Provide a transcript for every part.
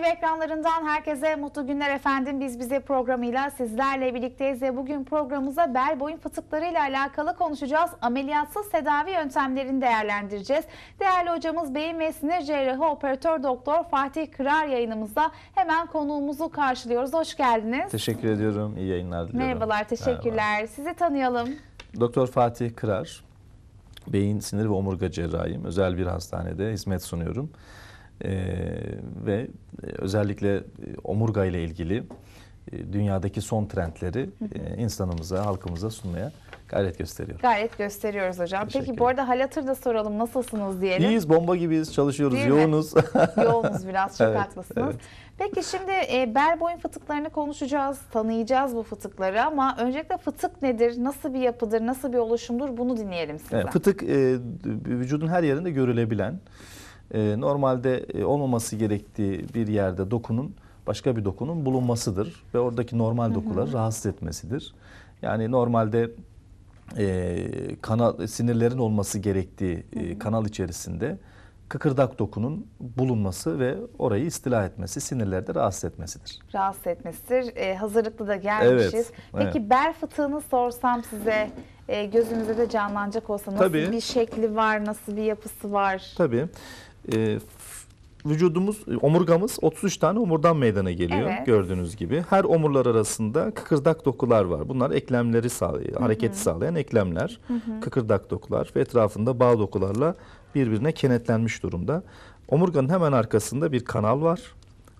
TV ekranlarından herkese mutlu günler efendim. Biz bize programıyla sizlerle birlikteyiz ve bugün programımıza bel boyun fıtıklarıyla alakalı konuşacağız. Ameliyatsız tedavi yöntemlerini değerlendireceğiz. Değerli hocamız beyin ve sinir cerrahı operatör doktor Fatih Kırar yayınımızda hemen konuğumuzu karşılıyoruz. Hoş geldiniz. Teşekkür ediyorum. İyi yayınlar diliyorum. Merhabalar, teşekkürler. Merhaba. Sizi tanıyalım. Doktor Fatih Kırar. Beyin, sinir ve omurga cerrahiyim. Özel bir hastanede hizmet sunuyorum. Ee, e, ve özellikle e, omurga ile ilgili e, dünyadaki son trendleri e, insanımıza, halkımıza sunmaya gayret gösteriyoruz. Gayret gösteriyoruz hocam. Peki bu arada hal hatır da soralım nasılsınız diyelim. İyiyiz bomba gibiyiz çalışıyoruz Değil yoğunuz. Mi? yoğunuz biraz çok evet, haklısınız. Evet. Peki şimdi e, bel boyun fıtıklarını konuşacağız, tanıyacağız bu fıtıkları ama öncelikle fıtık nedir, nasıl bir yapıdır, nasıl bir oluşumdur bunu dinleyelim sizden. Evet, fıtık e, vücudun her yerinde görülebilen e, normalde e, olmaması gerektiği bir yerde dokunun başka bir dokunun bulunmasıdır ve oradaki normal dokular rahatsız etmesidir. Yani normalde e, kanal sinirlerin olması gerektiği e, kanal içerisinde kıkırdak dokunun bulunması ve orayı istila etmesi, sinirlerde rahatsız etmesidir. Rahatsız etmesidir. Ee, hazırlıklı da gelmişiz. Evet, Peki evet. bel fıtığını sorsam size e, gözünüzde de canlanacak olsa nasıl Tabii. bir şekli var, nasıl bir yapısı var? Tabii. Ee, e, vücudumuz, omurgamız 33 tane omurdan meydana geliyor evet. gördüğünüz gibi. Her omurlar arasında kıkırdak dokular var. Bunlar eklemleri sağlayan, hareketi sağlayan eklemler, hı hı. kıkırdak dokular ve etrafında bağ dokularla birbirine kenetlenmiş durumda. Omurganın hemen arkasında bir kanal var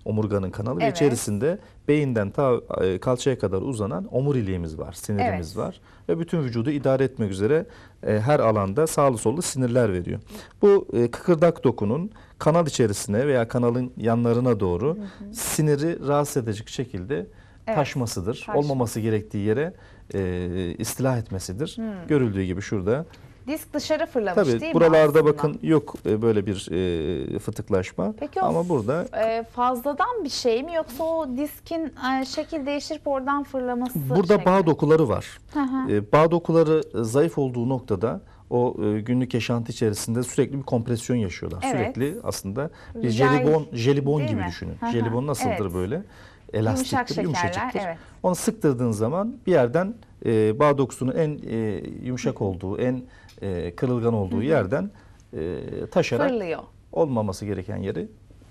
omurganın kanalı evet. ve içerisinde beyinden ta e, kalçaya kadar uzanan omuriliğimiz var, sinirimiz evet. var ve bütün vücudu idare etmek üzere e, her alanda sağlı sollu sinirler veriyor. Bu e, kıkırdak dokunun kanal içerisine veya kanalın yanlarına doğru hı hı. siniri rahatsız edecek şekilde evet. taşmasıdır. Taş. Olmaması gerektiği yere e, istilah etmesidir. Hmm. Görüldüğü gibi şurada Disk dışarı fırlamış Tabii, değil mi? Buralarda aslında? bakın yok e, böyle bir e, fıtıklaşma. Peki o Ama burada e, fazladan bir şey mi yoksa o diskin e, şekil değiştirip oradan fırlaması? Burada şekli. bağ dokuları var. Hı hı. E, bağ dokuları e, zayıf olduğu noktada o e, günlük yaşantı içerisinde sürekli bir kompresyon yaşıyorlar. Evet. Sürekli aslında bir jelibon jelibon gibi mi? düşünün. Jelibon nasıldır evet. böyle? Elastiktir, Yumuşak yumuşacıktır. Evet. Onu sıktırdığın zaman bir yerden e, bağ dokusunun en e, yumuşak olduğu, en e, kırılgan olduğu Hı-hı. yerden e, taşarak Fırlıyor. olmaması gereken yeri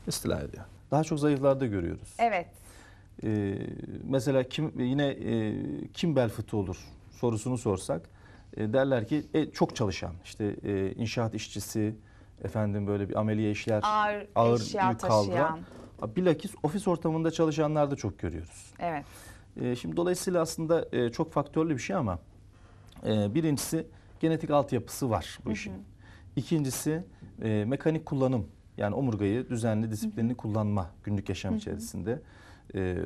istila ediyor. Daha çok zayıflarda görüyoruz. Evet. E, mesela kim e, yine e, kim bel fıtığı olur sorusunu sorsak e, derler ki e, çok çalışan işte e, inşaat işçisi efendim böyle bir ameliye işler ağır, ağır eşya yük kaldıran. Bilakis ofis ortamında çalışanlar da çok görüyoruz. Evet. E, şimdi dolayısıyla aslında e, çok faktörlü bir şey ama e, birincisi genetik altyapısı var bu işin. Hı hı. İkincisi e, mekanik kullanım. Yani omurgayı düzenli disiplinli hı hı. kullanma günlük yaşam hı hı. içerisinde. E,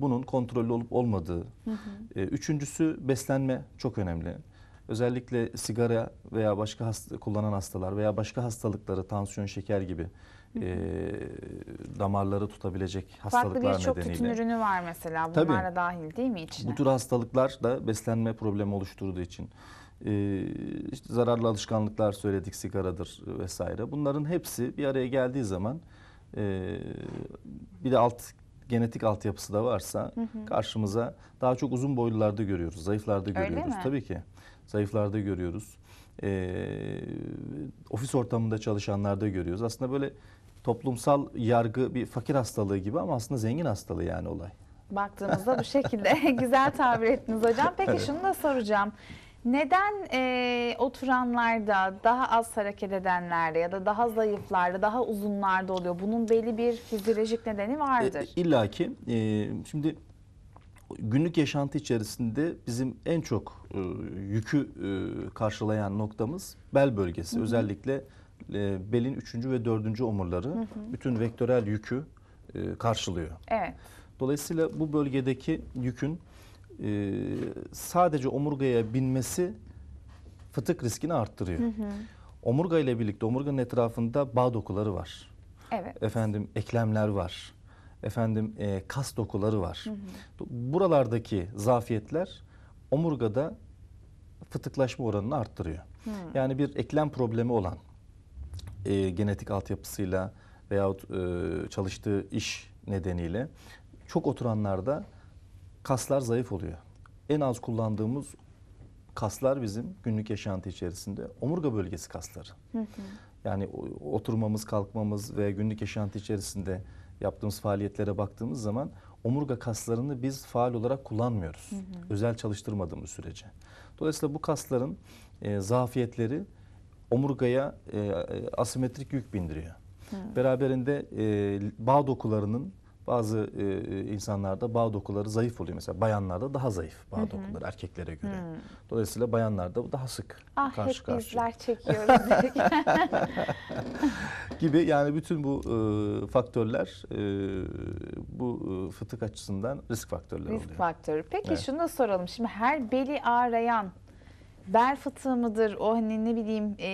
bunun kontrollü olup olmadığı. Hı hı. E, üçüncüsü beslenme çok önemli. Özellikle sigara veya başka hasta, kullanan hastalar veya başka hastalıkları, tansiyon, şeker gibi e, damarları tutabilecek Farklı hastalıklar nedeniyle. Farklı birçok tütün ürünü var mesela. Bunlar Tabii, da dahil değil mi içine? Bu tür hastalıklar da beslenme problemi oluşturduğu için. Ee, işte zararlı alışkanlıklar söyledik sigaradır vesaire. Bunların hepsi bir araya geldiği zaman e, bir de alt genetik altyapısı da varsa hı hı. karşımıza daha çok uzun boylularda görüyoruz. Zayıflarda Öyle görüyoruz mi? tabii ki. Zayıflarda görüyoruz. E, ofis ortamında çalışanlarda görüyoruz. Aslında böyle toplumsal yargı bir fakir hastalığı gibi ama aslında zengin hastalığı yani olay. Baktığımızda bu şekilde güzel tabir ettiniz hocam. Peki evet. şunu da soracağım. Neden e, oturanlarda daha az hareket edenlerde ya da daha zayıflarda, daha uzunlarda oluyor? Bunun belli bir fizyolojik nedeni vardır. E, İlla ki. E, şimdi günlük yaşantı içerisinde bizim en çok e, yükü e, karşılayan noktamız bel bölgesi. Hı hı. Özellikle e, belin üçüncü ve dördüncü omurları hı hı. bütün vektörel yükü e, karşılıyor. Evet. Dolayısıyla bu bölgedeki yükün e, sadece omurgaya binmesi fıtık riskini arttırıyor. Hı hı. Omurga ile birlikte omurganın etrafında bağ dokuları var. Evet. Efendim eklemler var. Efendim e, kas dokuları var. Hı hı. Buralardaki zafiyetler omurgada fıtıklaşma oranını arttırıyor. Hı. Yani bir eklem problemi olan e, genetik altyapısıyla veyahut e, çalıştığı iş nedeniyle çok oturanlarda kaslar zayıf oluyor. En az kullandığımız kaslar bizim günlük yaşantı içerisinde omurga bölgesi kasları. Yani oturmamız, kalkmamız ve günlük yaşantı içerisinde yaptığımız faaliyetlere baktığımız zaman omurga kaslarını biz faal olarak kullanmıyoruz. Özel çalıştırmadığımız sürece. Dolayısıyla bu kasların e, zafiyetleri omurgaya e, e asimetrik yük bindiriyor. Beraberinde e, bağ dokularının bazı e, e, insanlarda bağ dokuları zayıf oluyor. Mesela bayanlarda daha zayıf bağ dokuları erkeklere göre. Hı Dolayısıyla bayanlarda bu daha sık ah, karşı hep karşıya. bizler çekiyoruz gibi yani bütün bu e, faktörler e, bu e, fıtık açısından risk faktörleri risk oluyor. Risk faktörü. Peki evet. şunu da soralım. Şimdi her beli ağrayan bel fıtığı mıdır? O hani ne bileyim e,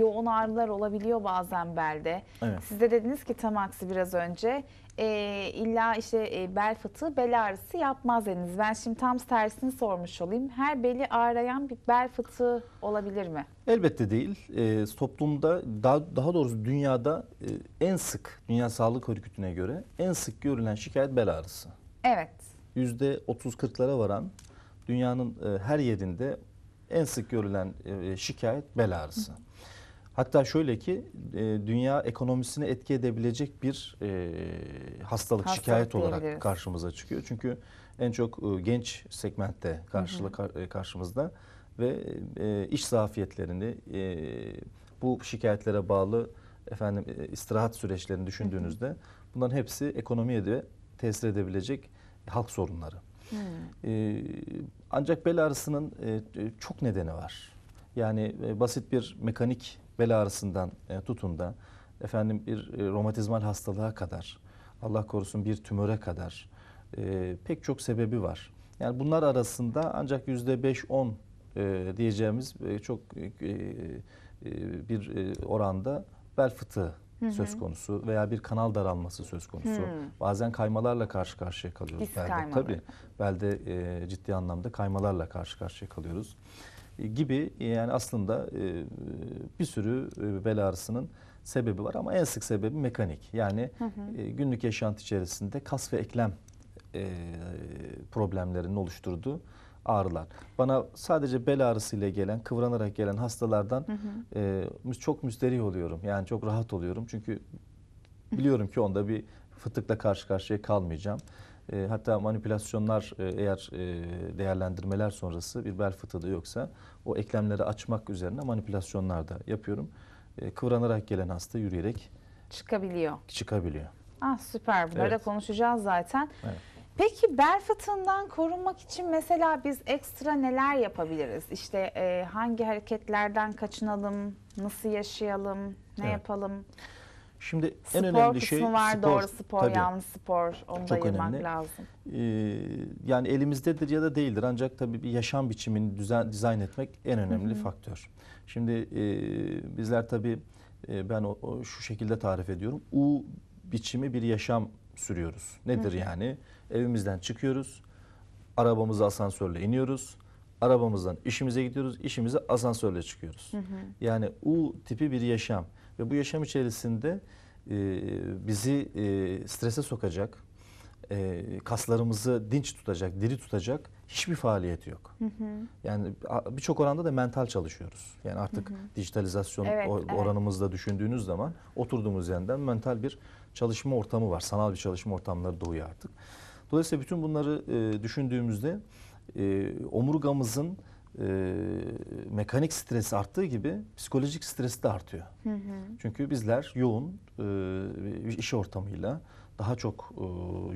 yoğun ağrılar olabiliyor bazen belde. Evet. Siz de dediniz ki tam aksi biraz önce e, illa işte e, bel fıtığı, bel ağrısı yapmaz dediniz. Ben şimdi tam tersini sormuş olayım. Her beli ağrayan bir bel fıtığı olabilir mi? Elbette değil. E, toplumda daha, daha doğrusu dünyada e, en sık Dünya Sağlık Örgütü'ne göre en sık görülen şikayet bel ağrısı. Evet. %30-40'lara varan dünyanın e, her yerinde en sık görülen e, şikayet bel ağrısı. Hı. Hatta şöyle ki e, dünya ekonomisini etki edebilecek bir e, hastalık, hastalık şikayet olarak karşımıza çıkıyor. Çünkü en çok e, genç segmentte karşıla, e, karşımızda ve e, iş zafiyetlerini e, bu şikayetlere bağlı efendim e, istirahat süreçlerini düşündüğünüzde hı hı. bunların hepsi ekonomiye de tesir edebilecek halk sorunları. Hmm. E, ancak bel ağrısının e, çok nedeni var. Yani e, basit bir mekanik bel ağrısından e, tutun da efendim bir e, romatizmal hastalığa kadar Allah korusun bir tümöre kadar e, pek çok sebebi var. Yani bunlar arasında ancak yüzde beş on e, diyeceğimiz e, çok e, e, e, bir e, oranda bel fıtığı söz konusu veya bir kanal daralması söz konusu. Hı. Bazen kaymalarla karşı karşıya kalıyoruz. Belde, tabii belde e, ciddi anlamda kaymalarla karşı karşıya kalıyoruz gibi yani aslında e, bir sürü e, bel ağrısının sebebi var ama en sık sebebi mekanik. Yani hı hı. E, günlük yaşantı içerisinde kas ve eklem problemlerinin oluşturduğu ağrılar. Bana sadece bel ağrısıyla gelen, kıvranarak gelen hastalardan hı hı. çok müsterih oluyorum. Yani çok rahat oluyorum. Çünkü biliyorum ki onda bir fıtıkla karşı karşıya kalmayacağım. E, hatta manipülasyonlar e, eğer e, değerlendirmeler sonrası bir bel fıtığı yoksa o eklemleri açmak üzerine manipülasyonlar da yapıyorum. E, kıvranarak gelen hasta yürüyerek çıkabiliyor. Çıkabiliyor. Ah süper. Bunları evet. konuşacağız zaten. Evet. Peki bel fıtığından korunmak için mesela biz ekstra neler yapabiliriz? İşte e, hangi hareketlerden kaçınalım, nasıl yaşayalım, ne evet. yapalım? Şimdi spor en önemli şey var, spor. Doğru spor, tabii. yanlış spor. Onu Çok da önemli. lazım. Ee, yani elimizdedir ya da değildir. Ancak tabii bir yaşam biçimini düzen, dizayn etmek en önemli Hı -hı. faktör. Şimdi e, bizler tabii e, ben o, o, şu şekilde tarif ediyorum. U biçimi bir yaşam sürüyoruz. Nedir Hı -hı. yani? Evimizden çıkıyoruz. Arabamızı asansörle iniyoruz arabamızdan işimize gidiyoruz, işimize asansörle çıkıyoruz. Hı hı. Yani U tipi bir yaşam. Ve bu yaşam içerisinde e, bizi e, strese sokacak, e, kaslarımızı dinç tutacak, diri tutacak hiçbir faaliyeti yok. Hı hı. Yani birçok oranda da mental çalışıyoruz. Yani artık hı hı. dijitalizasyon evet, oranımızda evet. düşündüğünüz zaman oturduğumuz yerden mental bir çalışma ortamı var. Sanal bir çalışma ortamları doğuyor artık. Dolayısıyla bütün bunları e, düşündüğümüzde e, omurgamızın e, mekanik stres arttığı gibi psikolojik stres de artıyor. Hı hı. Çünkü bizler yoğun e, iş ortamıyla daha çok e,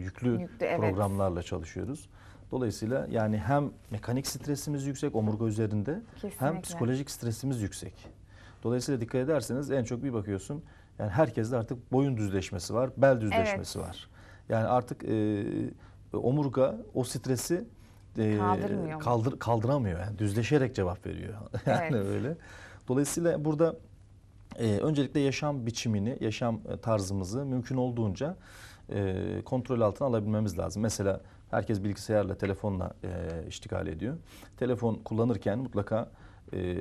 yüklü, yüklü programlarla evet. çalışıyoruz. Dolayısıyla yani hem mekanik stresimiz yüksek omurga üzerinde Kesinlikle. hem psikolojik stresimiz yüksek. Dolayısıyla dikkat ederseniz en çok bir bakıyorsun yani herkeste artık boyun düzleşmesi var, bel düzleşmesi evet. var. Yani artık e, omurga o stresi Kaldırmıyor kaldır, kaldıramıyor. Yani düzleşerek cevap veriyor. yani evet. öyle. Dolayısıyla burada e, öncelikle yaşam biçimini, yaşam tarzımızı mümkün olduğunca e, kontrol altına alabilmemiz lazım. Mesela herkes bilgisayarla, telefonla e, iştigal ediyor. Telefon kullanırken mutlaka e,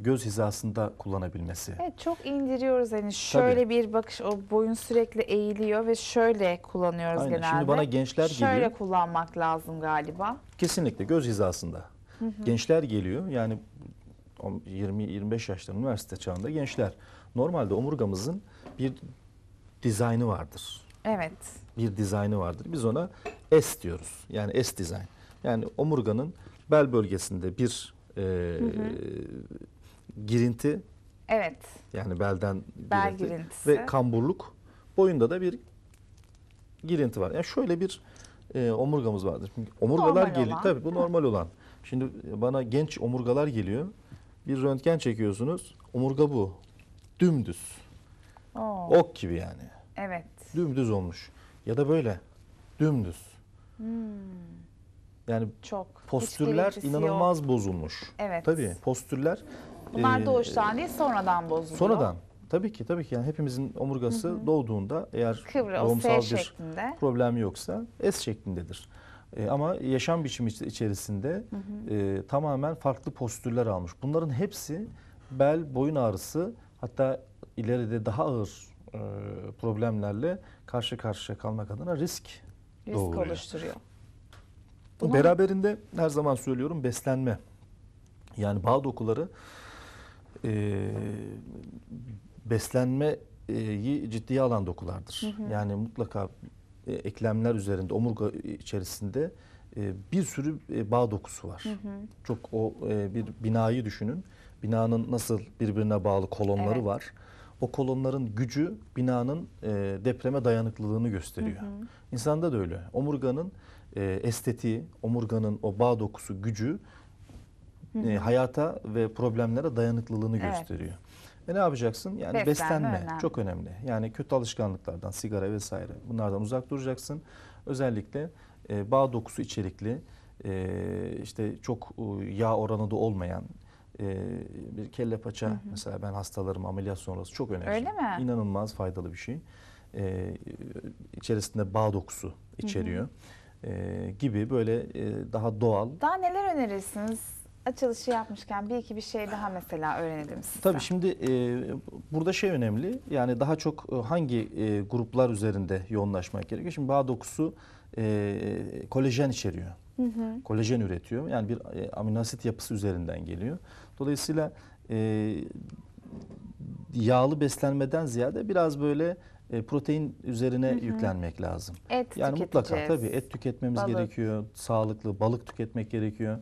göz hizasında kullanabilmesi. Evet çok indiriyoruz hani şöyle Tabii. bir bakış o boyun sürekli eğiliyor ve şöyle kullanıyoruz Aynen. genelde. Şimdi bana gençler şöyle geliyor. Şöyle kullanmak lazım galiba. Kesinlikle göz hizasında. Hı hı. Gençler geliyor yani 20-25 yaşta üniversite çağında gençler. Normalde omurgamızın bir dizaynı vardır. Evet. Bir dizaynı vardır. Biz ona S diyoruz. Yani S dizayn. Yani omurganın bel bölgesinde bir e, girinti. Evet. Yani belden Bel girinti girintisi. ve kamburluk. Boyunda da bir girinti var. Yani şöyle bir e, omurgamız vardır. Çünkü omurgalar geliyor. Tabii bu normal olan. Şimdi bana genç omurgalar geliyor. Bir röntgen çekiyorsunuz. Omurga bu. Dümdüz. Oo. Ok gibi yani. Evet. Dümdüz olmuş. Ya da böyle. Dümdüz. Hmm. Yani Çok. postürler Hiçbir ilgisi inanılmaz bozulmuş. Evet. Tabii postürler. Bunlar e, doğuştan değil sonradan bozuluyor. Sonradan. Tabii ki tabii ki yani hepimizin omurgası doğduğunda eğer Kıvrı, o doğumsal bir S şeklinde. problem yoksa S şeklindedir. E, ama yaşam biçimi iç- içerisinde e, tamamen farklı postürler almış. Bunların hepsi bel, boyun ağrısı hatta ileride daha ağır e, problemlerle karşı karşıya kalmak adına risk, Risk doğuruyor. oluşturuyor. Buna... Beraberinde her zaman söylüyorum beslenme. Yani bağ dokuları e, beslenmeyi ciddiye alan dokulardır. Hı hı. Yani mutlaka e, eklemler üzerinde, omurga içerisinde e, bir sürü e, bağ dokusu var. Hı hı. Çok o e, bir binayı düşünün. Binanın nasıl birbirine bağlı kolonları evet. var. O kolonların gücü binanın e, depreme dayanıklılığını gösteriyor. Hı hı. İnsanda da öyle. Omurganın e, estetiği, omurganın o bağ dokusu gücü e, hayata ve problemlere dayanıklılığını evet. gösteriyor. Ve ne yapacaksın? Yani beslenme, beslenme önemli. çok önemli. Yani kötü alışkanlıklardan, sigara vesaire bunlardan uzak duracaksın. Özellikle e, bağ dokusu içerikli, e, işte çok e, yağ oranı da olmayan e, bir kelle paça hı hı. mesela ben hastalarım ameliyat sonrası çok önemli. Öyle mi? İnanılmaz faydalı bir şey. E, içerisinde bağ dokusu içeriyor. Hı hı e, gibi böyle e, daha doğal. Daha neler önerirsiniz? Açılışı yapmışken bir iki bir şey daha mesela öğrenelim sizden. Tabii şimdi e, burada şey önemli yani daha çok e, hangi e, gruplar üzerinde yoğunlaşmak gerekiyor. Şimdi bağ dokusu e, kolajen içeriyor. Hı hı. Kolajen üretiyor. Yani bir e, amino asit yapısı üzerinden geliyor. Dolayısıyla e, yağlı beslenmeden ziyade biraz böyle e, protein üzerine hı hı. yüklenmek lazım. Et yani mutlaka tabii et tüketmemiz balık. gerekiyor. Sağlıklı balık tüketmek gerekiyor.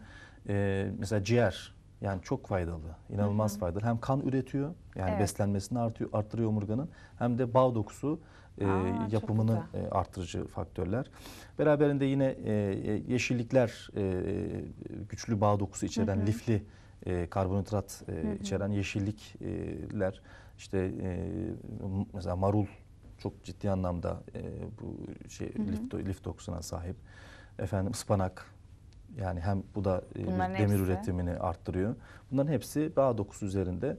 E, mesela ciğer yani çok faydalı. inanılmaz hı hı. faydalı. Hem kan üretiyor yani evet. beslenmesini artıyor, arttırıyor omurganın hem de bağ dokusu e, Aa, yapımını e, arttırıcı faktörler. Beraberinde yine e, e yeşillikler e, güçlü bağ dokusu içeren hı hı. lifli e, karbonhidrat e, hı hı. içeren yeşillikler işte e, mesela marul çok ciddi anlamda e, bu şey lif, lif dokusuna sahip. Efendim ıspanak yani hem bu da e, Bunların demir üretimini arttırıyor. Bunların hepsi bağ dokusu üzerinde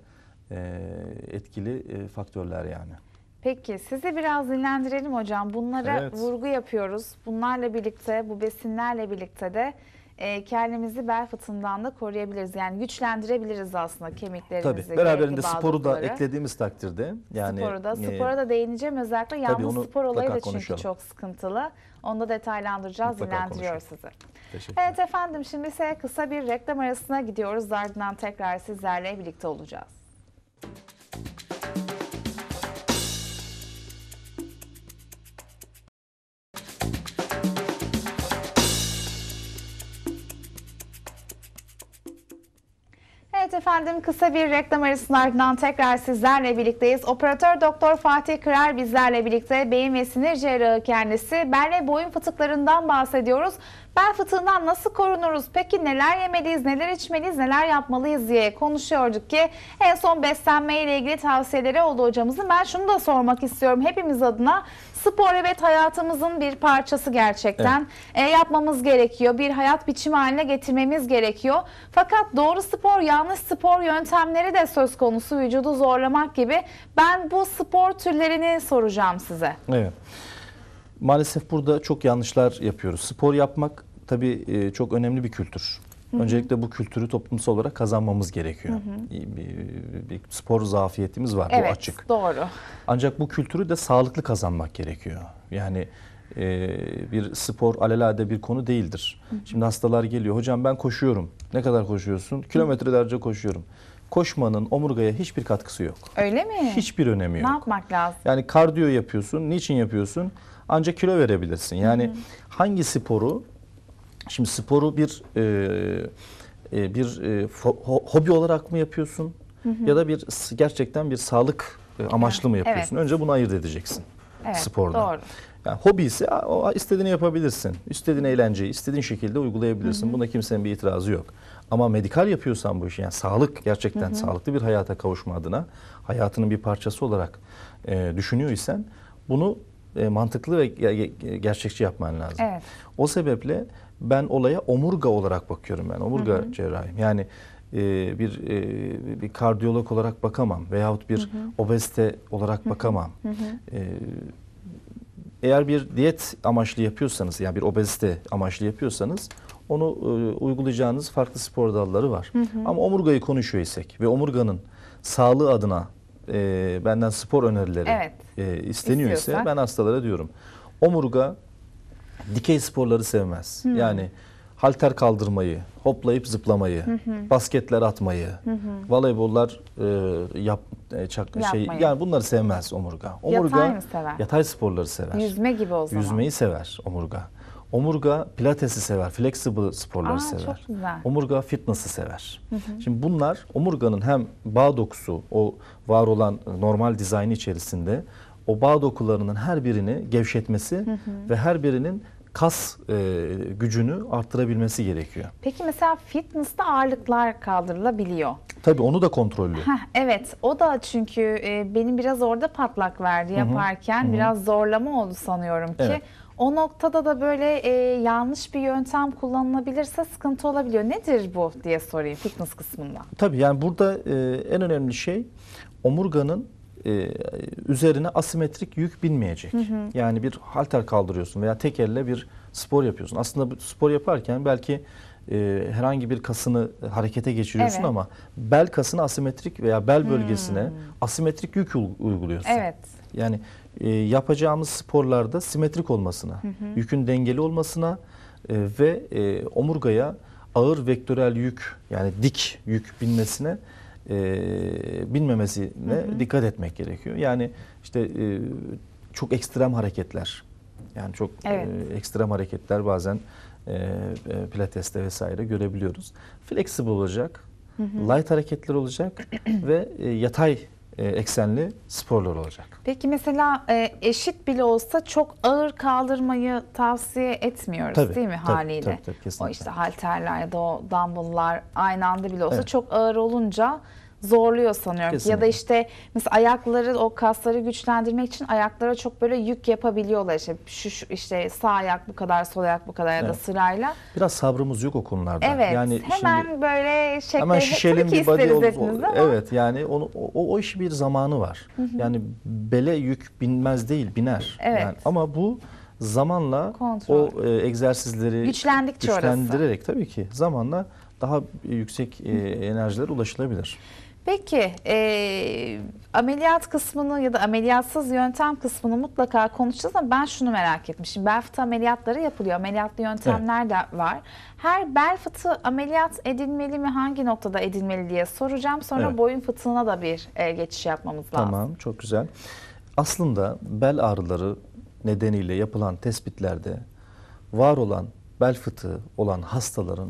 e, etkili e, faktörler yani. Peki sizi biraz dinlendirelim hocam. Bunlara Evet. vurgu yapıyoruz. Bunlarla birlikte bu besinlerle birlikte de e, kendimizi bel fıtığından da koruyabiliriz. Yani güçlendirebiliriz aslında kemiklerimizi. Tabii beraberinde sporu da eklediğimiz takdirde. Yani, sporu da, e, da değineceğim özellikle yalnız spor olayı da çünkü çok sıkıntılı. Onu da detaylandıracağız, dinlendiriyor sizi. Evet efendim şimdi ise kısa bir reklam arasına gidiyoruz. Ardından tekrar sizlerle birlikte olacağız. Efendim kısa bir reklam arasının tekrar sizlerle birlikteyiz. Operatör Doktor Fatih Kırar bizlerle birlikte beyin ve sinir cerrahı kendisi. Bel ve boyun fıtıklarından bahsediyoruz. Bel fıtığından nasıl korunuruz? Peki neler yemeliyiz, neler içmeliyiz, neler yapmalıyız diye konuşuyorduk ki en son beslenme ile ilgili tavsiyeleri oldu hocamızın. Ben şunu da sormak istiyorum hepimiz adına. Spor evet hayatımızın bir parçası gerçekten. Evet. E, yapmamız gerekiyor. Bir hayat biçimi haline getirmemiz gerekiyor. Fakat doğru spor, yanlış spor yöntemleri de söz konusu. Vücudu zorlamak gibi. Ben bu spor türlerini soracağım size. Evet. Maalesef burada çok yanlışlar yapıyoruz. Spor yapmak tabii e, çok önemli bir kültür. Hı-hı. Öncelikle bu kültürü toplumsal olarak kazanmamız gerekiyor. Bir, bir spor zafiyetimiz var evet, bu açık. Doğru. Ancak bu kültürü de sağlıklı kazanmak gerekiyor. Yani e, bir spor alelade bir konu değildir. Hı-hı. Şimdi hastalar geliyor. Hocam ben koşuyorum. Ne kadar koşuyorsun? Kilometrelerce koşuyorum koşmanın omurgaya hiçbir katkısı yok. Öyle mi? Hiçbir önemi yok. Ne yapmak lazım? Yani kardiyo yapıyorsun. Niçin yapıyorsun? Ancak kilo verebilirsin. Yani Hı-hı. hangi sporu Şimdi sporu bir e, e, bir e, hobi olarak mı yapıyorsun? Hı hı. Ya da bir gerçekten bir sağlık e, amaçlı mı yapıyorsun? Evet. Önce bunu ayırt edeceksin. Evet, sporda. Doğru. Yani hobi ise istediğini yapabilirsin. İstediğin eğlenceyi istediğin şekilde uygulayabilirsin. Hı hı. Buna kimsenin bir itirazı yok. Ama medikal yapıyorsan bu işi yani sağlık gerçekten hı hı. sağlıklı bir hayata kavuşma adına hayatının bir parçası olarak e, düşünüyor bunu e, mantıklı ve gerçekçi yapman lazım. Evet. O sebeple ben olaya omurga olarak bakıyorum ben. Omurga hı hı. cerrahim. Yani e, bir e, bir kardiyolog olarak bakamam veyahut bir hı hı. obezite olarak bakamam. Hı hı. hı, hı. E, eğer bir diyet amaçlı yapıyorsanız yani bir obezite amaçlı yapıyorsanız onu e, uygulayacağınız farklı spor dalları var. Hı hı. Ama omurgayı konuşuyor isek ve omurganın sağlığı adına e, benden spor önerileri evet. e, isteniyor ise ben hastalara diyorum. Omurga dikey sporları sevmez. Hı. Hmm. Yani halter kaldırmayı, hoplayıp zıplamayı, hı basketler atmayı, hı voleybollar e, yap e, çak, şey yani bunları sevmez omurga. Omurga yatay mı sever? Yatay sporları sever. Yüzme gibi o zaman. Yüzmeyi sever omurga. Omurga pilatesi sever, flexible sporları Aa, sever. Çok güzel. Omurga fitness'ı sever. Hı hı. Şimdi bunlar omurganın hem bağ dokusu o var olan normal dizaynı içerisinde o bağ dokularının her birini gevşetmesi hı hı. ve her birinin kas e, gücünü arttırabilmesi gerekiyor. Peki mesela fitness'ta ağırlıklar kaldırılabiliyor. Tabii onu da kontrollü. evet o da çünkü e, benim biraz orada patlak verdi yaparken hı hı. biraz zorlama oldu sanıyorum ki. Evet. O noktada da böyle e, yanlış bir yöntem kullanılabilirse sıkıntı olabiliyor. Nedir bu diye sorayım fitness kısmında. Tabii yani burada e, en önemli şey omurganın e, üzerine asimetrik yük binmeyecek. Hı hı. Yani bir halter kaldırıyorsun veya tek elle bir spor yapıyorsun. Aslında spor yaparken belki e, herhangi bir kasını harekete geçiriyorsun evet. ama bel kasını asimetrik veya bel bölgesine hmm. asimetrik yük uyguluyorsun. Evet. Yani e, yapacağımız sporlarda simetrik olmasına, hı hı. yükün dengeli olmasına e, ve e, omurgaya ağır vektörel yük yani dik yük binmesine e, bilmemesine hı hı. dikkat etmek gerekiyor. Yani işte e, çok ekstrem hareketler, yani çok e, evet. e, ekstrem hareketler bazen e, e, pilateste vesaire görebiliyoruz. Flexible olacak, hı hı. light hareketler olacak ve e, yatay e, eksenli sporlar olacak. Peki mesela e, eşit bile olsa çok ağır kaldırmayı tavsiye etmiyoruz tabii, değil mi tabii, haliyle? Tabii, tabii, O işte halterler ya da o dumbbell'lar aynı anda bile olsa evet. çok ağır olunca zorluyor sanıyorum. Kesinlikle. Ya da işte mesela ayakları o kasları güçlendirmek için ayaklara çok böyle yük yapabiliyorlar. İşte şu, şu işte sağ ayak bu kadar, sol ayak bu kadar ya da evet. sırayla. Biraz sabrımız yok o konularda. Evet. Yani hemen şimdi, böyle şekli hemen şişelim bir body olur. Evet yani onu o, o iş bir zamanı var. Hı hı. Yani bele yük binmez değil, biner. Evet. Yani, ama bu zamanla Kontrol. o e, egzersizleri güçlendirerek orası. tabii ki zamanla daha yüksek e, enerjilere ulaşılabilir. Peki e, ameliyat kısmını ya da ameliyatsız yöntem kısmını mutlaka konuşacağız ama ben şunu merak etmişim. Bel fıtığı ameliyatları yapılıyor. Ameliyatlı yöntemler evet. de var. Her bel fıtığı ameliyat edilmeli mi? Hangi noktada edilmeli diye soracağım. Sonra evet. boyun fıtığına da bir e, geçiş yapmamız lazım. Tamam çok güzel. Aslında bel ağrıları nedeniyle yapılan tespitlerde var olan bel fıtığı olan hastaların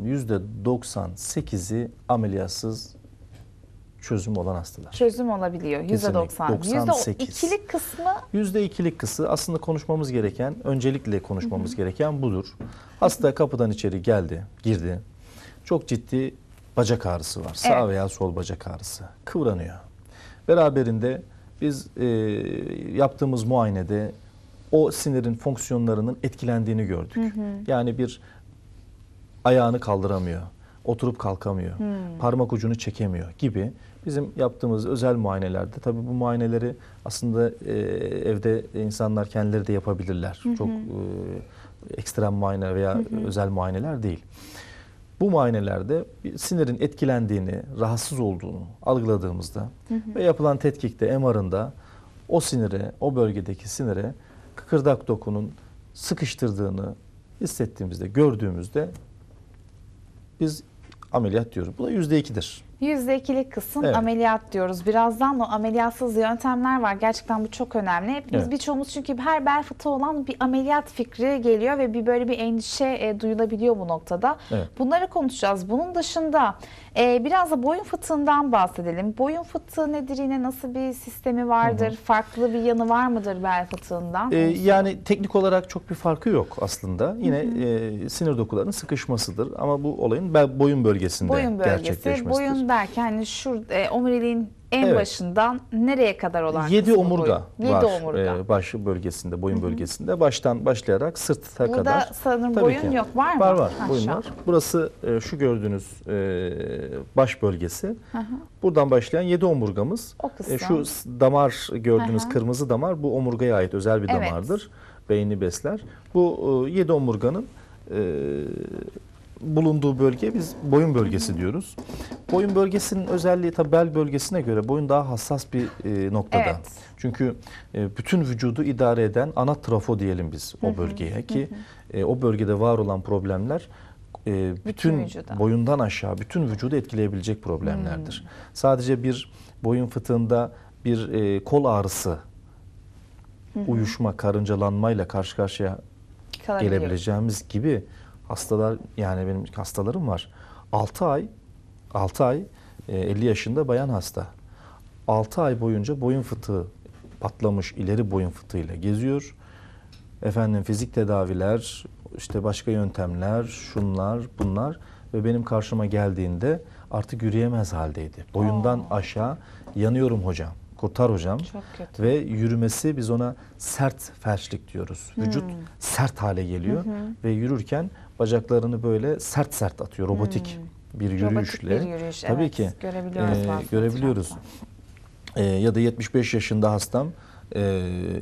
%98'i ameliyatsız çözüm olan hastalar. Çözüm olabiliyor yüzde %90. ikilik kısmı? Yüzde ikilik kısmı aslında konuşmamız gereken, öncelikle konuşmamız gereken budur. Hasta kapıdan içeri geldi, girdi. Çok ciddi bacak ağrısı var. Evet. Sağ veya sol bacak ağrısı. Kıvranıyor. Beraberinde biz e, yaptığımız muayenede o sinirin fonksiyonlarının etkilendiğini gördük. Hı hı. Yani bir ayağını kaldıramıyor, oturup kalkamıyor, hı. parmak ucunu çekemiyor gibi Bizim yaptığımız özel muayenelerde tabii bu muayeneleri aslında e, evde insanlar kendileri de yapabilirler. Hı hı. Çok e, ekstrem muayene veya hı hı. özel muayeneler değil. Bu muayenelerde sinirin etkilendiğini, rahatsız olduğunu algıladığımızda hı hı. ve yapılan tetkikte MR'ında o sinire, o bölgedeki sinire kıkırdak dokunun sıkıştırdığını hissettiğimizde, gördüğümüzde biz ameliyat diyoruz. Bu da yüzde ikidir. %2'lik kısım evet. ameliyat diyoruz. Birazdan o ameliyatsız yöntemler var. Gerçekten bu çok önemli. Hepimiz evet. birçoğumuz çünkü her bel fıtığı olan bir ameliyat fikri geliyor ve bir böyle bir endişe e, duyulabiliyor bu noktada. Evet. Bunları konuşacağız. Bunun dışında e, biraz da boyun fıtığından bahsedelim. Boyun fıtığı nedir yine nasıl bir sistemi vardır? Hı hı. Farklı bir yanı var mıdır bel fıtığından? E, yani teknik olarak çok bir farkı yok aslında. Yine hı hı. E, sinir dokularının sıkışmasıdır ama bu olayın bel, boyun bölgesinde boyun bölgesi, gerçekleşmesidir. Boyun belki hani şurada e, omuriliğin en evet. başından nereye kadar olan 7 omurga boyu. var. 7 omurga. E, baş bölgesinde, boyun Hı -hı. bölgesinde baştan başlayarak sırta Burada kadar. Burada sanırım Tabii boyun ki. yok var mı? Var var. Ha, boyun var. Burası e, şu gördüğünüz e, baş bölgesi. Hı -hı. Buradan başlayan 7 omurgamız. O kısım. E, şu damar gördüğünüz Hı -hı. kırmızı damar bu omurgaya ait özel bir evet. damardır. Beyni besler. Bu e, omurganın e, bulunduğu bölge biz boyun bölgesi diyoruz. Boyun bölgesinin özelliği tabi bel bölgesine göre boyun daha hassas bir e, noktada. Evet. Çünkü e, bütün vücudu idare eden ana trafo diyelim biz o bölgeye ki e, o bölgede var olan problemler e, bütün, bütün boyundan aşağı bütün vücudu etkileyebilecek problemlerdir. Hmm. Sadece bir boyun fıtığında bir e, kol ağrısı uyuşma, karıncalanmayla karşı karşıya gelebileceğimiz gibi hastalar yani benim hastalarım var. 6 ay 6 ay 50 e, yaşında bayan hasta. 6 ay boyunca boyun fıtığı patlamış ileri boyun fıtığıyla geziyor. Efendim fizik tedaviler, işte başka yöntemler, şunlar, bunlar ve benim karşıma geldiğinde artık yürüyemez haldeydi. Boyundan Oo. aşağı yanıyorum hocam. Kurtar hocam. Çok kötü. Ve yürümesi biz ona sert felçlik diyoruz. Vücut hmm. sert hale geliyor hı hı. ve yürürken bacaklarını böyle sert sert atıyor robotik hmm. bir yürüyüşle. Robotik bir yürüyüş, Tabii evet. ki e, görebiliyoruz. E, görebiliyoruz. E, ya da 75 yaşında hastam e,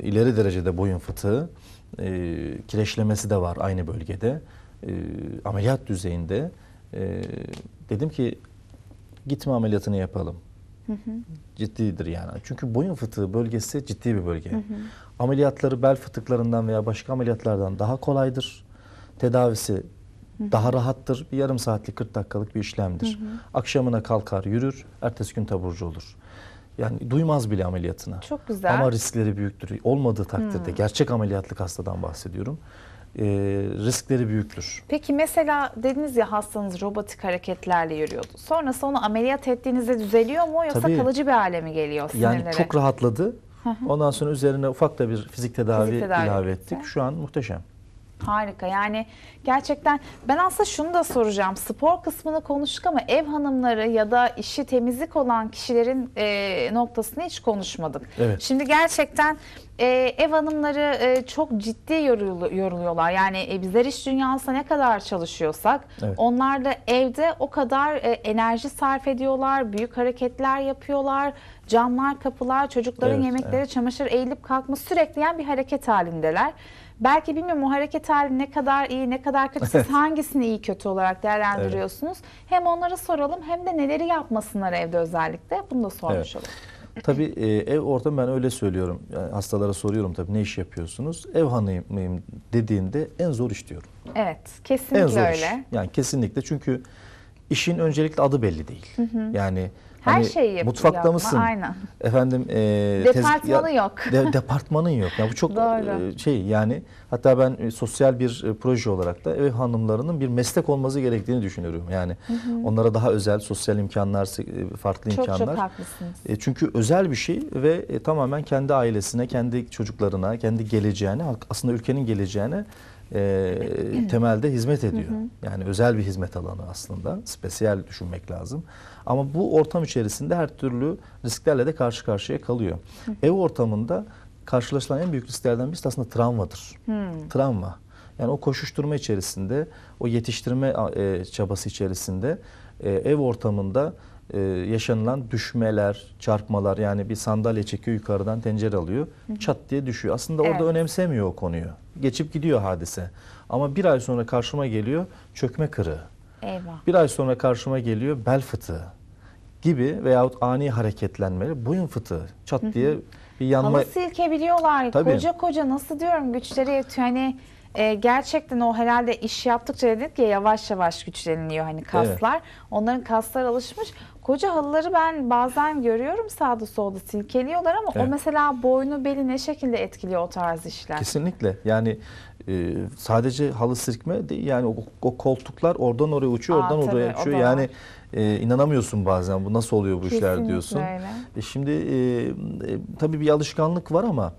ileri derecede boyun fıtığı, e, kireçlemesi de var aynı bölgede. E, ameliyat düzeyinde e, dedim ki gitme ameliyatını yapalım. Ciddidir yani. Çünkü boyun fıtığı bölgesi ciddi bir bölge. Hı hı. Ameliyatları bel fıtıklarından veya başka ameliyatlardan daha kolaydır tedavisi daha rahattır. Bir yarım saatlik 40 dakikalık bir işlemdir. Hı hı. Akşamına kalkar yürür, ertesi gün taburcu olur. Yani duymaz bile ameliyatını. Çok güzel. Ama riskleri büyüktür. Olmadığı takdirde hmm. gerçek ameliyatlık hastadan bahsediyorum. E, riskleri büyüktür. Peki mesela dediniz ya hastanız robotik hareketlerle yürüyordu. Sonrası onu ameliyat ettiğinizde düzeliyor mu yoksa Tabii, kalıcı bir hale mi geliyor sinirlere? Yani çok rahatladı. Ondan sonra üzerine ufak da bir fizik tedavi, fizik tedavi ilave ettik. Şu an muhteşem. Harika yani gerçekten ben aslında şunu da soracağım spor kısmını konuştuk ama ev hanımları ya da işi temizlik olan kişilerin e, noktasını hiç konuşmadık. Evet. Şimdi gerçekten e, ev hanımları e, çok ciddi yoruluyorlar yani e, bizler iş dünyasında ne kadar çalışıyorsak evet. onlar da evde o kadar e, enerji sarf ediyorlar büyük hareketler yapıyorlar camlar kapılar çocukların evet, yemekleri evet. çamaşır eğilip kalkma sürekli yani bir hareket halindeler. Belki bilmiyorum o hareket hali ne kadar iyi, ne kadar kötü, siz hangisini iyi kötü olarak değerlendiriyorsunuz? Evet. Hem onları soralım hem de neleri yapmasınlar evde özellikle bunu da sormuş evet. olalım. Tabii e, ev ortamı ben öyle söylüyorum. Yani hastalara soruyorum tabii ne iş yapıyorsunuz? Ev hanımıyım dediğinde en zor iş diyorum. Evet kesinlikle en zor öyle. Iş. Yani kesinlikle çünkü işin öncelikle adı belli değil. Hı hı. Yani her hani şeyi yapıyor. Mutfakta yapma, mısın? Aynen. Efendim e, departmanı tez, yok. de, departmanın yok. Yani bu çok e, şey yani hatta ben e, sosyal bir e, proje olarak da ev hanımlarının bir meslek olması gerektiğini düşünüyorum. Yani hı hı. onlara daha özel sosyal imkanlar, e, farklı çok, imkanlar. Çok çok haklısınız. E, çünkü özel bir şey ve e, tamamen kendi ailesine, kendi çocuklarına, kendi geleceğine, aslında ülkenin geleceğine e, temelde hizmet ediyor. Yani özel bir hizmet alanı aslında. Spesiyel düşünmek lazım. Ama bu ortam içerisinde her türlü risklerle de karşı karşıya kalıyor. Ev ortamında karşılaşılan en büyük risklerden birisi aslında travmadır. Travma. Yani o koşuşturma içerisinde, o yetiştirme e, çabası içerisinde e, ev ortamında e, yaşanılan düşmeler, çarpmalar yani bir sandalye çekiyor yukarıdan tencere alıyor Hı-hı. çat diye düşüyor. Aslında evet. orada önemsemiyor o konuyu. Geçip gidiyor hadise. Ama bir ay sonra karşıma geliyor çökme kırığı. Eyvah. Bir ay sonra karşıma geliyor bel fıtığı gibi veyahut ani hareketlenmeleri boyun fıtığı çat diye bir yanma. Halı silkebiliyorlar. Tabii. Koca koca nasıl diyorum güçleri yetiyor. Hani e, gerçekten o herhalde iş yaptıkça dedik ya yavaş yavaş güçleniliyor hani kaslar. Evet. Onların kaslar alışmış. Koca halıları ben bazen görüyorum sağda solda silkeliyorlar ama evet. o mesela boynu beli ne şekilde etkiliyor o tarz işler? Kesinlikle yani e, sadece halı sirkme değil yani o, o koltuklar oradan oraya uçuyor Aa, oradan tabii, oraya uçuyor yani e, inanamıyorsun bazen bu nasıl oluyor bu Kesinlikle işler diyorsun. Öyle. E, şimdi e, e, tabii bir alışkanlık var ama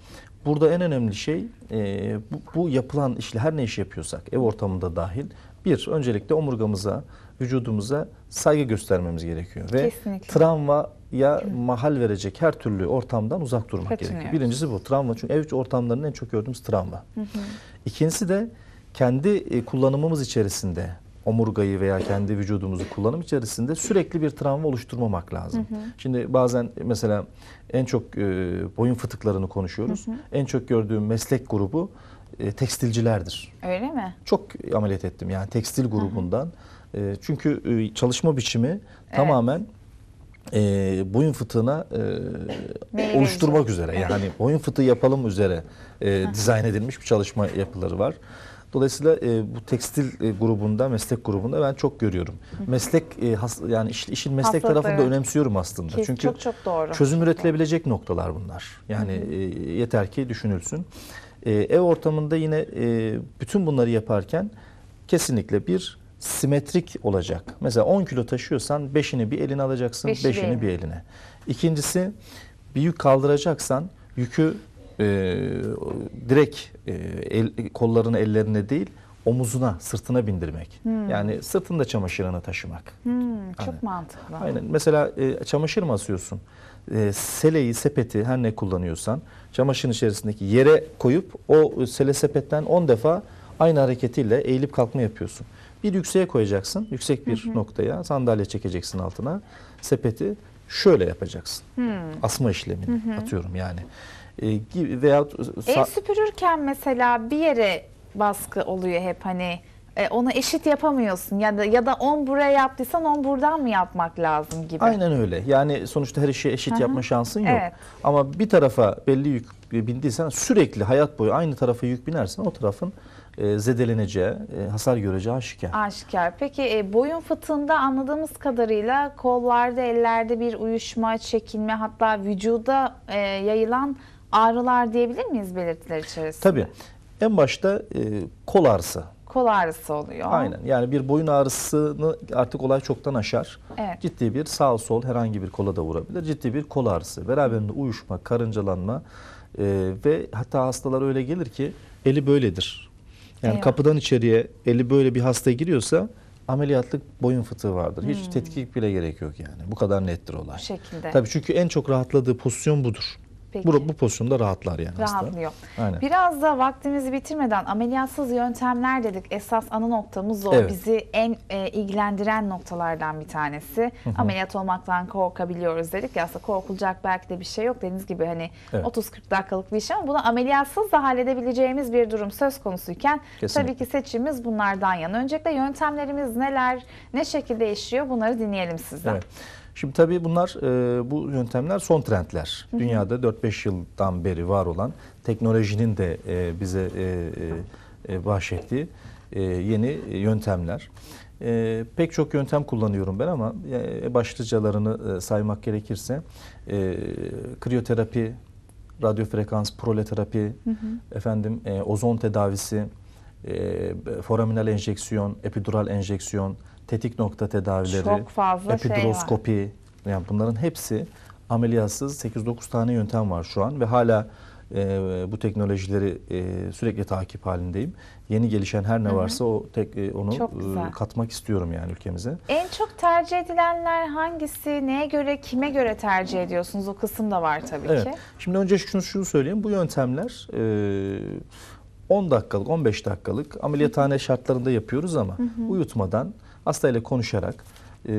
burada en önemli şey e, bu, bu yapılan işle her ne iş yapıyorsak ev ortamında dahil bir öncelikle omurgamıza vücudumuza saygı göstermemiz gerekiyor. Ve Kesinlikle. travma ya mahal verecek her türlü ortamdan uzak durmak gerekiyor. Birincisi bu travma. Çünkü ev ortamlarının en çok gördüğümüz travma. Hı hı. İkincisi de kendi e, kullanımımız içerisinde omurgayı veya kendi vücudumuzu kullanım içerisinde sürekli bir travma oluşturmamak lazım. Hı hı. Şimdi bazen mesela en çok e, boyun fıtıklarını konuşuyoruz. Hı hı. En çok gördüğüm meslek grubu e, tekstilcilerdir. Öyle mi? Çok ameliyat ettim yani tekstil grubundan. Hı hı e, çünkü e, çalışma biçimi evet. tamamen e, boyun fıtığına e, oluşturmak üzere yani boyun fıtığı yapalım üzere e, dizayn edilmiş bir çalışma yapıları var. Dolayısıyla e, bu tekstil e, grubunda, meslek grubunda ben çok görüyorum. Meslek e, has, yani iş, işin meslek Hastalıkları. tarafını da önemsiyorum aslında. Kesin, Çünkü çok çok doğru. çözüm üretilebilecek noktalar bunlar. Yani e, yeter ki düşünülsün. E, ev ortamında yine e, bütün bunları yaparken kesinlikle bir simetrik olacak. Mesela 10 kilo taşıyorsan 5'ini bir eline alacaksın, 5'ini Beşi bir, bir eline. İkincisi bir yük kaldıracaksan yükü e, direkt e, el, kollarını ellerine değil omuzuna, sırtına bindirmek. Hmm. Yani sırtında çamaşırını taşımak. Hmm, çok Aynen. mantıklı. Aynen. Mesela e, çamaşır mı asıyorsun? E, seleyi, sepeti her ne kullanıyorsan çamaşırın içerisindeki yere koyup o sele sepetten 10 defa aynı hareketiyle eğilip kalkma yapıyorsun bir yükseğe koyacaksın. Yüksek bir hı hı. noktaya sandalye çekeceksin altına. Sepeti şöyle yapacaksın. Hmm. Asma işlemini hı hı. atıyorum yani. E, veya Ev süpürürken mesela bir yere baskı oluyor hep hani e, onu eşit yapamıyorsun ya da ya da on buraya yaptıysan on buradan mı yapmak lazım gibi. Aynen öyle. Yani sonuçta her işi eşit Hı -hı. yapma şansın yok. Evet. Ama bir tarafa belli yük bindiysen sürekli hayat boyu aynı tarafa yük binersen o tarafın e, zedeleneceği, e, hasar göreceği aşikar. Aşikar. Peki e, boyun fıtığında anladığımız kadarıyla kollarda, ellerde bir uyuşma, çekilme hatta vücuda e, yayılan ağrılar diyebilir miyiz belirtiler içerisinde? Tabii. En başta kol ağrısı. Kol ağrısı oluyor. Aynen. Yani bir boyun ağrısını artık olay çoktan aşar. Evet. Ciddi bir sağ sol herhangi bir kola da vurabilir. Ciddi bir kol ağrısı. Beraberinde uyuşma, karıncalanma ve hatta hastalar öyle gelir ki eli böyledir. Yani Eyvah. kapıdan içeriye eli böyle bir hasta giriyorsa ameliyatlık boyun fıtığı vardır. Hiç hmm. tetkik bile gerek yok yani. Bu kadar nettir olay. Bu şekilde. Tabii çünkü en çok rahatladığı pozisyon budur. Peki. Bu, bu pozisyonda rahatlar yani Rahatlıyor. Aynen. Biraz da vaktimizi bitirmeden ameliyatsız yöntemler dedik. Esas ana noktamız o. Evet. Bizi en e, ilgilendiren noktalardan bir tanesi. Hı hı. Ameliyat olmaktan korkabiliyoruz dedik ya aslında korkulacak belki de bir şey yok. Deniz gibi hani evet. 30-40 dakikalık bir iş ama bunu ameliyatsız da halledebileceğimiz bir durum söz konusuyken Kesinlikle. tabii ki seçimimiz bunlardan yana. Öncelikle yöntemlerimiz neler, ne şekilde işliyor bunları dinleyelim sizden. Evet. Şimdi tabii bunlar e, bu yöntemler son trendler. Hı hı. Dünyada 4-5 yıldan beri var olan teknolojinin de e, bize e, e, e, bahşettiği e, yeni yöntemler. E, pek çok yöntem kullanıyorum ben ama e, başlıcalarını e, saymak gerekirse e, kriyoterapi, radyo frekans, proleterapi, hı hı. efendim e, ozon tedavisi, e, foraminal enjeksiyon, epidural enjeksiyon, tetik nokta tedavileri, Çok fazla epiduroskopi şey var. yani bunların hepsi ameliyatsız 8-9 tane yöntem var şu an ve hala e, bu teknolojileri e, sürekli takip halindeyim. Yeni gelişen her ne varsa Hı -hı. o tek e, onu e, katmak istiyorum yani ülkemize. En çok tercih edilenler hangisi? Neye göre, kime göre tercih ediyorsunuz? O kısım da var tabii evet. ki. Şimdi önce şunu şunu söyleyeyim. Bu yöntemler e, 10 dakikalık, 15 dakikalık ameliyathane Hı -hı. şartlarında yapıyoruz ama Hı -hı. uyutmadan hastayla konuşarak e,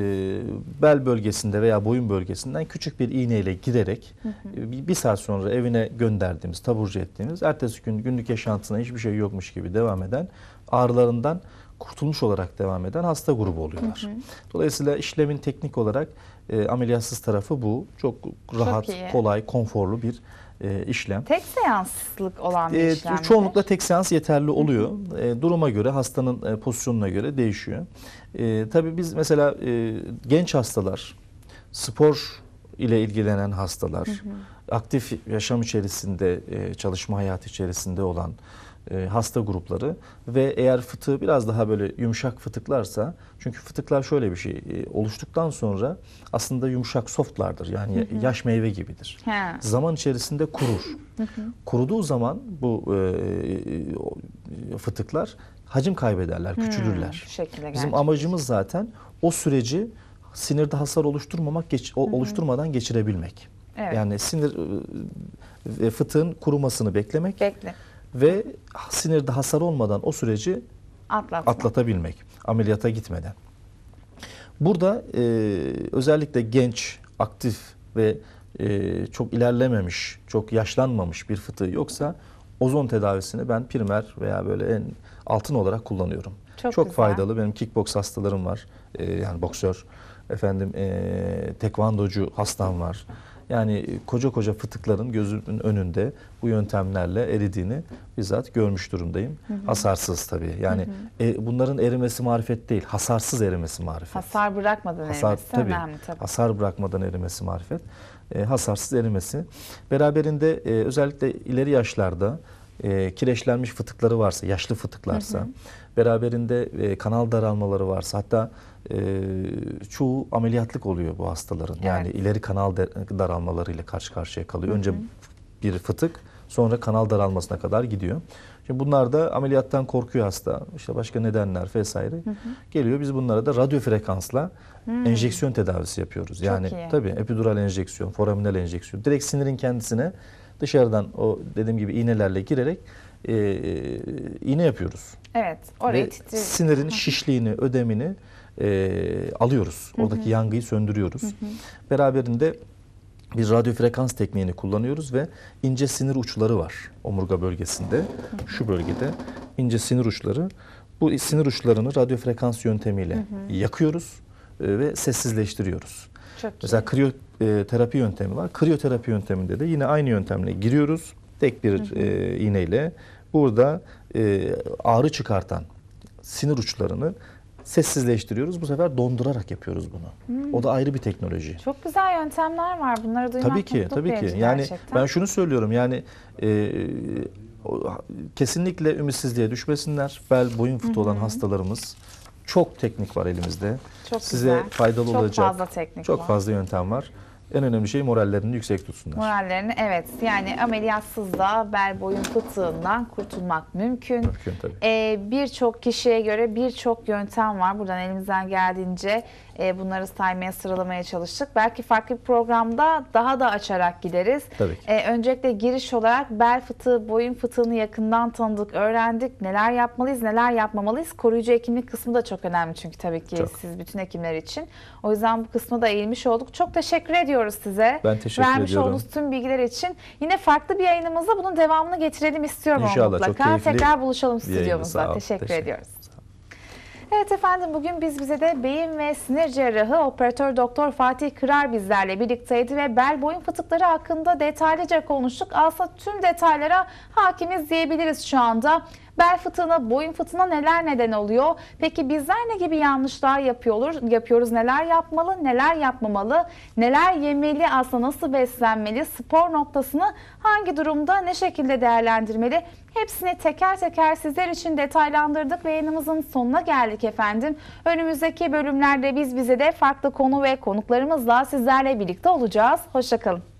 bel bölgesinde veya boyun bölgesinden küçük bir iğneyle girerek hı hı. E, bir saat sonra evine gönderdiğimiz, taburcu ettiğimiz, ertesi gün günlük yaşantısına hiçbir şey yokmuş gibi devam eden ağrılarından kurtulmuş olarak devam eden hasta grubu oluyorlar. Hı hı. Dolayısıyla işlemin teknik olarak e, ameliyatsız tarafı bu. Çok rahat, Çok kolay, konforlu bir e, işlem. Tek seanslık olan bir e, işlem Çoğunlukla tek seans yeterli oluyor. e, duruma göre, hastanın e, pozisyonuna göre değişiyor. E, tabii biz mesela e, genç hastalar, spor ile ilgilenen hastalar, hı hı. aktif yaşam içerisinde, e, çalışma hayatı içerisinde olan e, hasta grupları ve eğer fıtığı biraz daha böyle yumuşak fıtıklarsa çünkü fıtıklar şöyle bir şey e, oluştuktan sonra aslında yumuşak softlardır yani yaş meyve gibidir. Ha. Zaman içerisinde kurur. Kuruduğu zaman bu e, e fıtıklar hacim kaybederler, küçülürler. Hmm, Bizim amacımız zaten o süreci sinirde hasar oluşturmamak geç, oluşturmadan geçirebilmek. Evet. Yani sinir e, fıtığın kurumasını beklemek. Bekle ve sinirde hasar olmadan o süreci Atlatma. atlatabilmek. Ameliyata gitmeden. Burada e, özellikle genç, aktif ve e, çok ilerlememiş, çok yaşlanmamış bir fıtığı yoksa ozon tedavisini ben primer veya böyle en altın olarak kullanıyorum. Çok, çok faydalı. Benim kickboks hastalarım var. E, yani boksör, efendim e, tekvandocu hastam var. Yani e, koca koca fıtıkların gözümün önünde bu yöntemlerle eridiğini bizzat görmüş durumdayım. Hı hı. Hasarsız tabii. Yani hı hı. E, bunların erimesi marifet değil, hasarsız erimesi marifet. Hasar bırakmadan Hasar, erimesi tabii, önemli tabii. Hasar bırakmadan erimesi marifet. E, hasarsız erimesi. Beraberinde e, özellikle ileri yaşlarda e, kireçlenmiş fıtıkları varsa, yaşlı fıtıklarsa, hı hı. beraberinde e, kanal daralmaları varsa hatta e, çoğu ameliyatlık oluyor bu hastaların. Yani ileri kanal daralmalarıyla karşı karşıya kalıyor. Önce hı hı. bir fıtık sonra kanal daralmasına kadar gidiyor. Şimdi bunlar da ameliyattan korkuyor hasta. İşte başka nedenler vesaire. Hı hı. Geliyor biz bunlara da radyo frekansla hmm. enjeksiyon tedavisi yapıyoruz. Çok yani iyi. tabii epidural enjeksiyon, foraminal enjeksiyon. Direkt sinirin kendisine dışarıdan o dediğim gibi iğnelerle girerek e, e iğne yapıyoruz. Evet. Orayı titriyoruz. sinirin şişliğini, ödemini e, alıyoruz. Oradaki hı hı. yangıyı söndürüyoruz. Hı hı. Beraberinde bir radyo frekans tekniğini kullanıyoruz ve ince sinir uçları var omurga bölgesinde. Şu bölgede ince sinir uçları. Bu sinir uçlarını radyo frekans yöntemiyle hı hı. yakıyoruz e, ve sessizleştiriyoruz. Çok Mesela kriyo e, terapi yöntemi var. Kriyoterapi yönteminde de yine aynı yöntemle giriyoruz. Tek bir E, iğneyle burada e, ağrı çıkartan sinir uçlarını sessizleştiriyoruz. Bu sefer dondurarak yapıyoruz bunu. Hmm. O da ayrı bir teknoloji. Çok güzel yöntemler var. Bunları duymak tabii ki, tabii ki. Yani gerçekten. ben şunu söylüyorum. Yani e, kesinlikle ümitsizliğe düşmesinler. Bel boyun fıtığı olan hastalarımız çok teknik var elimizde. Çok Size güzel. faydalı çok olacak. Çok fazla teknik Çok var. fazla yöntem var. En önemli şey morallerini yüksek tutsunlar. Morallerini evet. Yani ameliyatsız da bel boyun fıtığından kurtulmak mümkün. Mümkün tabii. Ee, birçok kişiye göre birçok yöntem var. Buradan elimizden geldiğince e, bunları saymaya, sıralamaya çalıştık. Belki farklı bir programda daha da açarak gideriz. Tabii ki. E, öncelikle giriş olarak bel fıtığı, boyun fıtığını yakından tanıdık, öğrendik. Neler yapmalıyız, neler yapmamalıyız. Koruyucu hekimlik kısmı da çok önemli çünkü tabii ki çok. siz bütün hekimler için. O yüzden bu kısmı da eğilmiş olduk. Çok teşekkür ediyoruz size. Ben teşekkür Vermiş ediyorum. olduğunuz tüm bilgiler için. Yine farklı bir yayınımızda bunun devamını getirelim istiyorum. İnşallah mutlaka. çok keyifli. Tekrar buluşalım stüdyomuzda. Teşekkür, teşekkür ediyoruz. Evet efendim bugün biz bize de beyin ve sinir cerrahı operatör doktor Fatih Kırar bizlerle birlikteydi ve bel boyun fıtıkları hakkında detaylıca konuştuk. Aslında tüm detaylara hakimiz diyebiliriz şu anda. Bel fıtığına, boyun fıtığına neler neden oluyor? Peki bizler ne gibi yanlışlar yapıyoruz? Yapıyoruz neler yapmalı, neler yapmamalı, neler yemeli, aslında nasıl beslenmeli, spor noktasını hangi durumda ne şekilde değerlendirmeli? Hepsini teker teker sizler için detaylandırdık ve yayınımızın sonuna geldik efendim. Önümüzdeki bölümlerde biz bize de farklı konu ve konuklarımızla sizlerle birlikte olacağız. Hoşçakalın.